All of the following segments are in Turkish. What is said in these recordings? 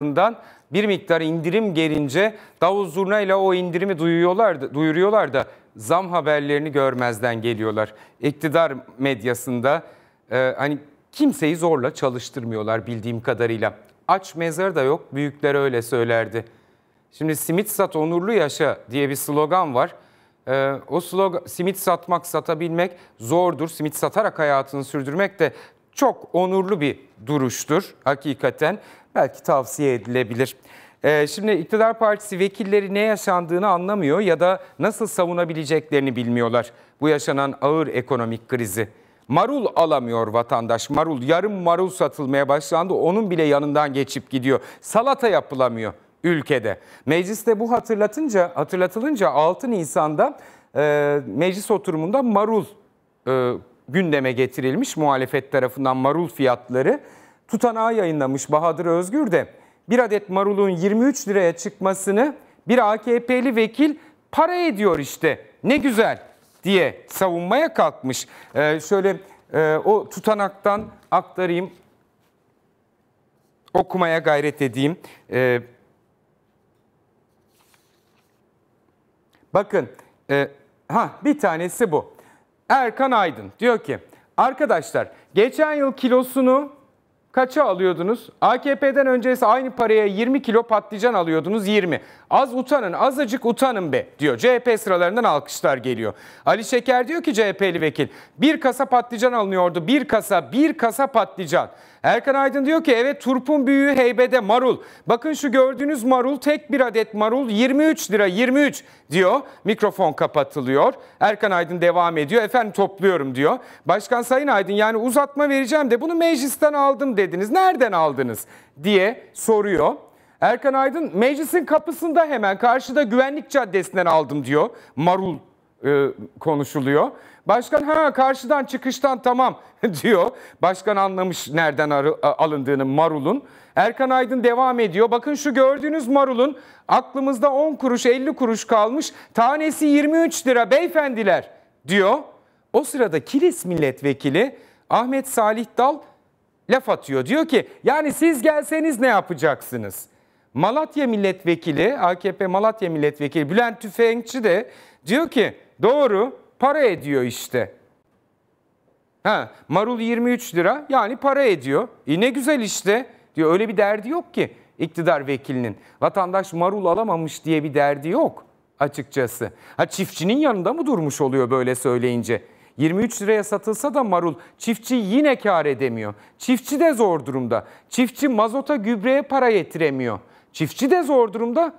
tarafından bir miktar indirim gelince davul zurna ile o indirimi duyuyorlar, duyuruyorlar da zam haberlerini görmezden geliyorlar. İktidar medyasında e, hani kimseyi zorla çalıştırmıyorlar bildiğim kadarıyla. Aç mezar da yok büyükler öyle söylerdi. Şimdi simit sat onurlu yaşa diye bir slogan var. Ee, o slogan simit satmak satabilmek zordur. Simit satarak hayatını sürdürmek de çok onurlu bir duruştur hakikaten belki tavsiye edilebilir. Ee, şimdi iktidar partisi vekilleri ne yaşandığını anlamıyor ya da nasıl savunabileceklerini bilmiyorlar. Bu yaşanan ağır ekonomik krizi. Marul alamıyor vatandaş. Marul yarım marul satılmaya başlandı. Onun bile yanından geçip gidiyor. Salata yapılamıyor ülkede. Mecliste bu hatırlatınca hatırlatılınca 6 Nisan'da e, meclis oturumunda marul e, gündeme getirilmiş muhalefet tarafından marul fiyatları tutanağı yayınlamış Bahadır Özgür de bir adet marulun 23 liraya çıkmasını bir AKP'li vekil para ediyor işte ne güzel diye savunmaya kalkmış. Ee, şöyle e, o tutanaktan aktarayım okumaya gayret edeyim. Ee, bakın e, ha bir tanesi bu. Erkan Aydın diyor ki arkadaşlar geçen yıl kilosunu kaça alıyordunuz? AKP'den önce ise aynı paraya 20 kilo patlıcan alıyordunuz 20. Az utanın azıcık utanın be diyor. CHP sıralarından alkışlar geliyor. Ali Şeker diyor ki CHP'li vekil bir kasa patlıcan alınıyordu bir kasa bir kasa patlıcan. Erkan Aydın diyor ki evet turpun büyüğü heybede marul. Bakın şu gördüğünüz marul tek bir adet marul 23 lira 23 diyor. Mikrofon kapatılıyor. Erkan Aydın devam ediyor. Efendim topluyorum diyor. Başkan Sayın Aydın yani uzatma vereceğim de bunu meclisten aldım dediniz. Nereden aldınız diye soruyor. Erkan Aydın meclisin kapısında hemen karşıda güvenlik caddesinden aldım diyor. Marul e, konuşuluyor. Başkan ha karşıdan çıkıştan tamam diyor. Başkan anlamış nereden alındığını marulun. Erkan Aydın devam ediyor. Bakın şu gördüğünüz marulun aklımızda 10 kuruş 50 kuruş kalmış. Tanesi 23 lira beyefendiler diyor. O sırada Kilis milletvekili Ahmet Salih Dal laf atıyor. Diyor ki yani siz gelseniz ne yapacaksınız? Malatya milletvekili AKP Malatya milletvekili Bülent Tüfekçi de diyor ki Doğru. Para ediyor işte. Ha, marul 23 lira yani para ediyor. E ne güzel işte diyor. Öyle bir derdi yok ki iktidar vekilinin. Vatandaş marul alamamış diye bir derdi yok açıkçası. Ha çiftçinin yanında mı durmuş oluyor böyle söyleyince? 23 liraya satılsa da marul çiftçi yine kar edemiyor. Çiftçi de zor durumda. Çiftçi mazota gübreye para yetiremiyor. Çiftçi de zor durumda,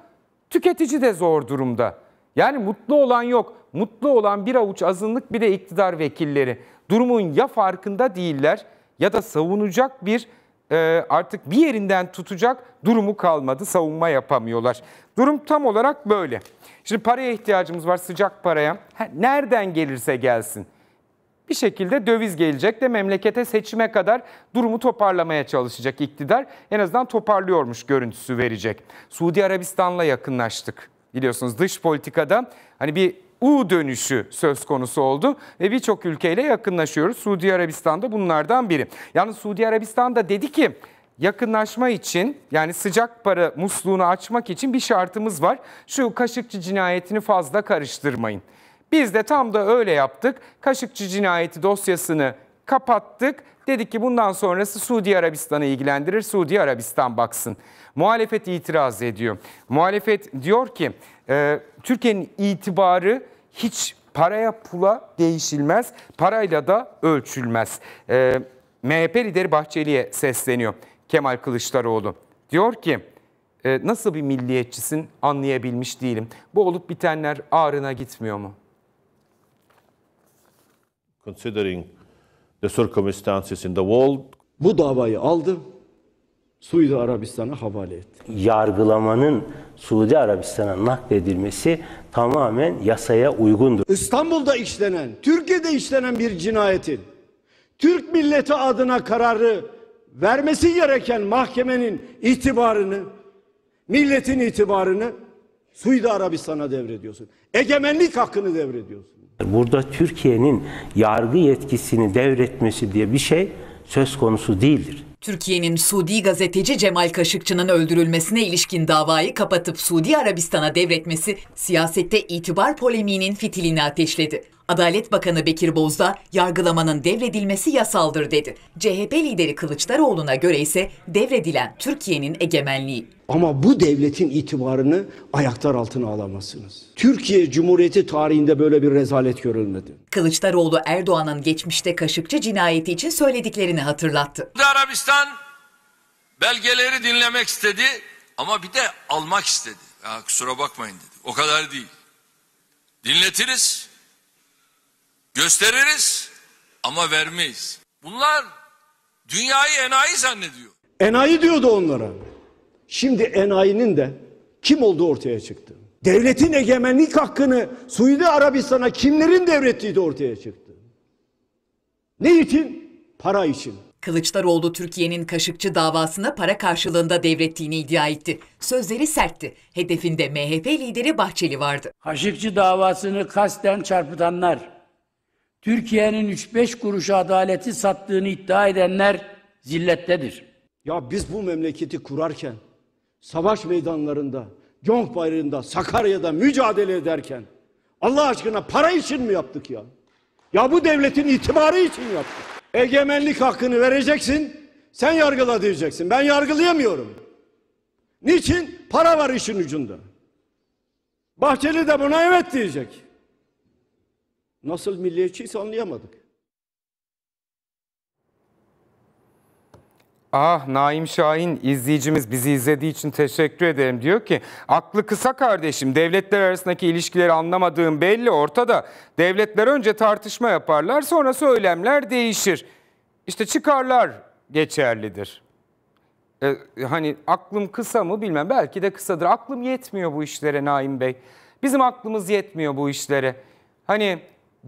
tüketici de zor durumda. Yani mutlu olan yok mutlu olan bir avuç azınlık bir de iktidar vekilleri. Durumun ya farkında değiller ya da savunacak bir e, artık bir yerinden tutacak durumu kalmadı. Savunma yapamıyorlar. Durum tam olarak böyle. Şimdi paraya ihtiyacımız var sıcak paraya. Nereden gelirse gelsin. Bir şekilde döviz gelecek de memlekete seçime kadar durumu toparlamaya çalışacak iktidar. En azından toparlıyormuş görüntüsü verecek. Suudi Arabistan'la yakınlaştık. Biliyorsunuz dış politikada hani bir U dönüşü söz konusu oldu ve birçok ülkeyle yakınlaşıyoruz. Suudi Arabistan da bunlardan biri. Yani Suudi Arabistan da dedi ki yakınlaşma için yani sıcak para musluğunu açmak için bir şartımız var. Şu Kaşıkçı cinayetini fazla karıştırmayın. Biz de tam da öyle yaptık. Kaşıkçı cinayeti dosyasını kapattık. Dedik ki bundan sonrası Suudi Arabistan'ı ilgilendirir. Suudi Arabistan baksın. Muhalefet itiraz ediyor. Muhalefet diyor ki e, Türkiye'nin itibarı hiç paraya pula değişilmez. Parayla da ölçülmez. E, MHP lideri Bahçeli'ye sesleniyor Kemal Kılıçdaroğlu. Diyor ki e, nasıl bir milliyetçisin anlayabilmiş değilim. Bu olup bitenler ağrına gitmiyor mu? Considering the circumstances in the world. Bu davayı aldı, Suudi Arabistan'a havale etti. Yargılamanın Suudi Arabistan'a nakledilmesi tamamen yasaya uygundur. İstanbul'da işlenen, Türkiye'de işlenen bir cinayetin Türk milleti adına kararı vermesi gereken mahkemenin itibarını, milletin itibarını Suudi Arabistan'a devrediyorsun. Egemenlik hakkını devrediyorsun. Burada Türkiye'nin yargı yetkisini devretmesi diye bir şey söz konusu değildir. Türkiye'nin Suudi gazeteci Cemal Kaşıkçı'nın öldürülmesine ilişkin davayı kapatıp Suudi Arabistan'a devretmesi siyasette itibar polemiğinin fitilini ateşledi. Adalet Bakanı Bekir Bozda yargılamanın devredilmesi yasaldır dedi. CHP lideri Kılıçdaroğlu'na göre ise devredilen Türkiye'nin egemenliği. Ama bu devletin itibarını ayaklar altına alamazsınız. Türkiye Cumhuriyeti tarihinde böyle bir rezalet görülmedi. Kılıçdaroğlu Erdoğan'ın geçmişte Kaşıkçı cinayeti için söylediklerini hatırlattı. Arabistan belgeleri dinlemek istedi ama bir de almak istedi. Ya kusura bakmayın dedi. O kadar değil. Dinletiriz. Gösteririz ama vermeyiz. Bunlar dünyayı enayi zannediyor. Enayi diyordu onlara. Şimdi enayinin de kim olduğu ortaya çıktı. Devletin egemenlik hakkını Suudi Arabistan'a kimlerin devrettiği de ortaya çıktı. Ne için? Para için. Kılıçdaroğlu Türkiye'nin Kaşıkçı davasına para karşılığında devrettiğini iddia etti. Sözleri sertti. Hedefinde MHP lideri Bahçeli vardı. Kaşıkçı davasını kasten çarpıtanlar, Türkiye'nin 3-5 kuruş adaleti sattığını iddia edenler zillettedir. Ya biz bu memleketi kurarken, savaş meydanlarında, Yonk Bayırı'nda, Sakarya'da mücadele ederken Allah aşkına para için mi yaptık ya? Ya bu devletin itibarı için yaptık. Egemenlik hakkını vereceksin, sen yargıla diyeceksin. Ben yargılayamıyorum. Niçin? Para var işin ucunda. Bahçeli de buna evet diyecek nasıl milliyetçiyse anlayamadık. Ah Naim Şahin izleyicimiz bizi izlediği için teşekkür ederim diyor ki aklı kısa kardeşim devletler arasındaki ilişkileri anlamadığım belli ortada. Devletler önce tartışma yaparlar sonra söylemler değişir. işte çıkarlar geçerlidir. Ee, hani aklım kısa mı bilmem belki de kısadır. Aklım yetmiyor bu işlere Naim Bey. Bizim aklımız yetmiyor bu işlere. Hani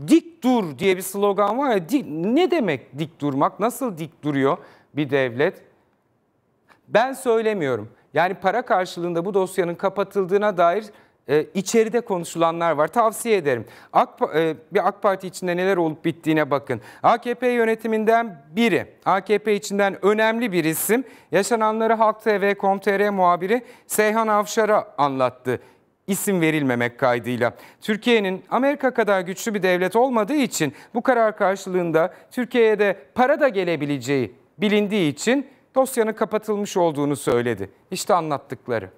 dik dur diye bir slogan var ya dik, ne demek dik durmak nasıl dik duruyor bir devlet? Ben söylemiyorum. Yani para karşılığında bu dosyanın kapatıldığına dair e, içeride konuşulanlar var. Tavsiye ederim. AK, e, bir AK Parti içinde neler olup bittiğine bakın. AKP yönetiminden biri, AKP içinden önemli bir isim yaşananları Halk TV.com.tr muhabiri Seyhan Avşar'a anlattı isim verilmemek kaydıyla. Türkiye'nin Amerika kadar güçlü bir devlet olmadığı için bu karar karşılığında Türkiye'ye de para da gelebileceği bilindiği için dosyanın kapatılmış olduğunu söyledi. İşte anlattıkları.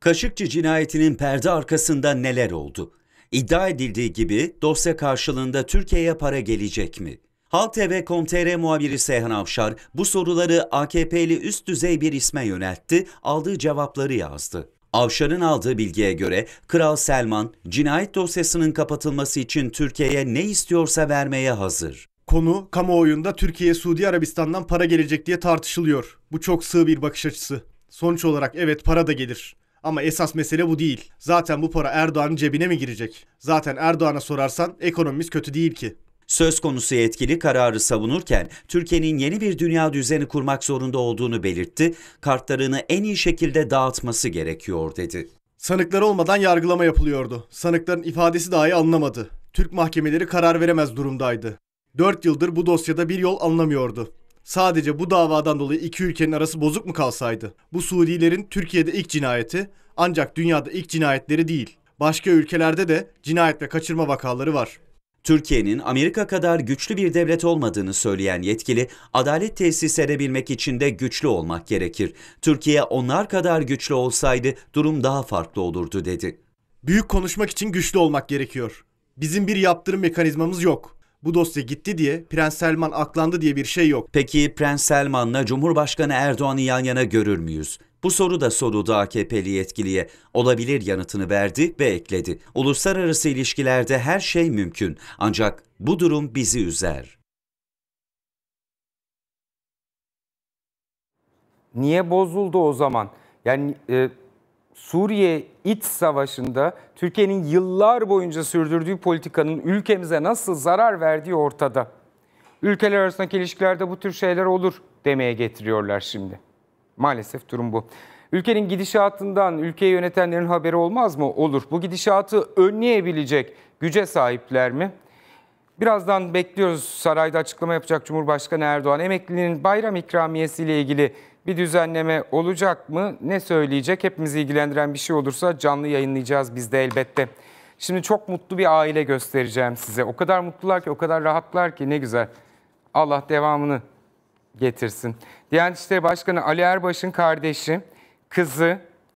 Kaşıkçı cinayetinin perde arkasında neler oldu? İddia edildiği gibi dosya karşılığında Türkiye'ye para gelecek mi? Halk TV.com.tr muhabiri Seyhan Avşar bu soruları AKP'li üst düzey bir isme yöneltti, aldığı cevapları yazdı. Avşar'ın aldığı bilgiye göre Kral Selman cinayet dosyasının kapatılması için Türkiye'ye ne istiyorsa vermeye hazır. Konu kamuoyunda Türkiye'ye Suudi Arabistan'dan para gelecek diye tartışılıyor. Bu çok sığ bir bakış açısı. Sonuç olarak evet para da gelir. Ama esas mesele bu değil. Zaten bu para Erdoğan'ın cebine mi girecek? Zaten Erdoğan'a sorarsan ekonomimiz kötü değil ki. Söz konusu yetkili kararı savunurken Türkiye'nin yeni bir dünya düzeni kurmak zorunda olduğunu belirtti, kartlarını en iyi şekilde dağıtması gerekiyor dedi. Sanıkları olmadan yargılama yapılıyordu. Sanıkların ifadesi dahi anlamadı. Türk mahkemeleri karar veremez durumdaydı. 4 yıldır bu dosyada bir yol anlamıyordu. Sadece bu davadan dolayı iki ülkenin arası bozuk mu kalsaydı? Bu Suudilerin Türkiye'de ilk cinayeti ancak dünyada ilk cinayetleri değil. Başka ülkelerde de cinayet ve kaçırma vakaları var. Türkiye'nin Amerika kadar güçlü bir devlet olmadığını söyleyen yetkili, adalet tesis edebilmek için de güçlü olmak gerekir. Türkiye onlar kadar güçlü olsaydı durum daha farklı olurdu dedi. Büyük konuşmak için güçlü olmak gerekiyor. Bizim bir yaptırım mekanizmamız yok. Bu dosya gitti diye Prens Selman aklandı diye bir şey yok. Peki Prens Selman'la Cumhurbaşkanı Erdoğan'ı yan yana görür müyüz? Bu soru da soruldu AKP'li yetkiliye. Olabilir yanıtını verdi ve ekledi. Uluslararası ilişkilerde her şey mümkün ancak bu durum bizi üzer. Niye bozuldu o zaman? Yani e, Suriye iç savaşında Türkiye'nin yıllar boyunca sürdürdüğü politikanın ülkemize nasıl zarar verdiği ortada. Ülkeler arasındaki ilişkilerde bu tür şeyler olur demeye getiriyorlar şimdi. Maalesef durum bu. Ülkenin gidişatından ülkeyi yönetenlerin haberi olmaz mı? Olur. Bu gidişatı önleyebilecek güce sahipler mi? Birazdan bekliyoruz sarayda açıklama yapacak Cumhurbaşkanı Erdoğan. Emeklinin bayram ikramiyesiyle ilgili bir düzenleme olacak mı? Ne söyleyecek? Hepimizi ilgilendiren bir şey olursa canlı yayınlayacağız biz de elbette. Şimdi çok mutlu bir aile göstereceğim size. O kadar mutlular ki, o kadar rahatlar ki ne güzel. Allah devamını getirsin. Diyanet İşleri Başkanı Ali Erbaş'ın kardeşi, kızı,